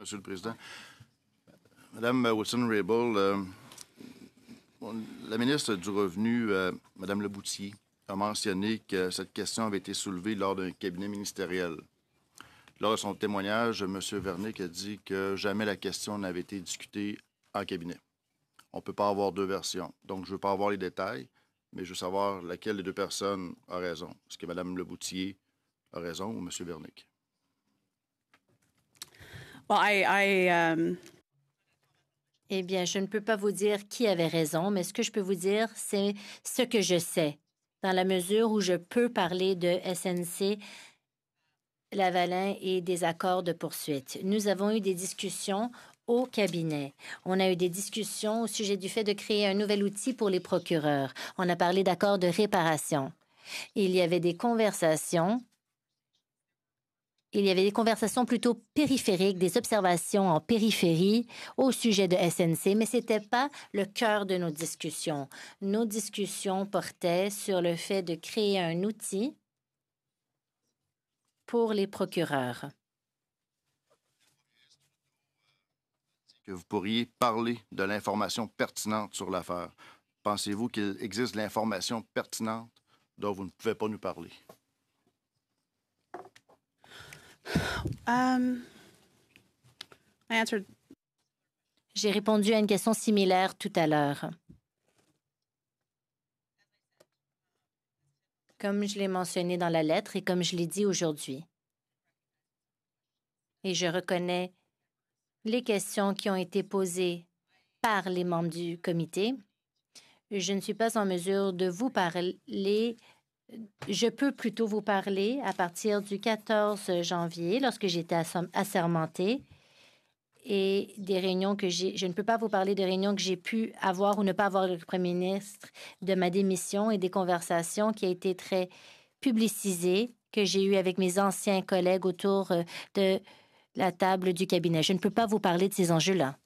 Monsieur le Président. Madame Wilson-Raybould, euh, la ministre du Revenu, euh, Madame Leboutier, a mentionné que cette question avait été soulevée lors d'un cabinet ministériel. Lors de son témoignage, M. Vernick a dit que jamais la question n'avait été discutée en cabinet. On ne peut pas avoir deux versions. Donc, je ne veux pas avoir les détails, mais je veux savoir laquelle des deux personnes a raison. Est-ce que Mme Leboutier a raison ou M. Vernick? Um, eh bien, je ne peux pas vous dire qui avait raison, mais ce que je peux vous dire, c'est ce que je sais. Dans la mesure où je peux parler de SNC, Lavalin et des accords de poursuite. Nous avons eu des discussions au cabinet. On a eu des discussions au sujet du fait de créer un nouvel outil pour les procureurs. On a parlé d'accords de réparation. Il y avait des conversations il y avait des conversations plutôt périphériques, des observations en périphérie au sujet de SNC, mais ce n'était pas le cœur de nos discussions. Nos discussions portaient sur le fait de créer un outil pour les procureurs. Que vous pourriez parler de l'information pertinente sur l'affaire. Pensez-vous qu'il existe l'information pertinente dont vous ne pouvez pas nous parler? Um, J'ai répondu à une question similaire tout à l'heure. Comme je l'ai mentionné dans la lettre et comme je l'ai dit aujourd'hui. Et je reconnais les questions qui ont été posées par les membres du comité. Je ne suis pas en mesure de vous parler je peux plutôt vous parler à partir du 14 janvier, lorsque j'étais assermentée, et des réunions que j'ai. Je ne peux pas vous parler des réunions que j'ai pu avoir ou ne pas avoir avec le premier ministre, de ma démission et des conversations qui ont été très publicisées que j'ai eues avec mes anciens collègues autour euh, de la table du cabinet. Je ne peux pas vous parler de ces enjeux-là.